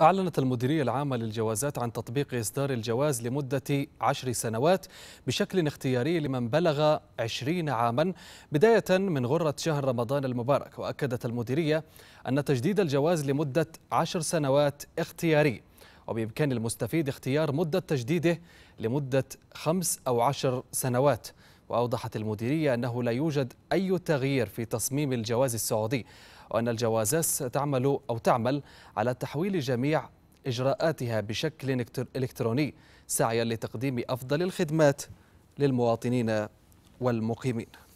أعلنت المديرية العامة للجوازات عن تطبيق إصدار الجواز لمدة عشر سنوات بشكل اختياري لمن بلغ عشرين عاما بداية من غرة شهر رمضان المبارك وأكدت المديرية أن تجديد الجواز لمدة عشر سنوات اختياري وبإمكان المستفيد اختيار مدة تجديده لمدة خمس أو عشر سنوات وأوضحت المديرية أنه لا يوجد أي تغيير في تصميم الجواز السعودي وأن الجوازات تعمل أو تعمل على تحويل جميع إجراءاتها بشكل إلكتروني سعيا لتقديم أفضل الخدمات للمواطنين والمقيمين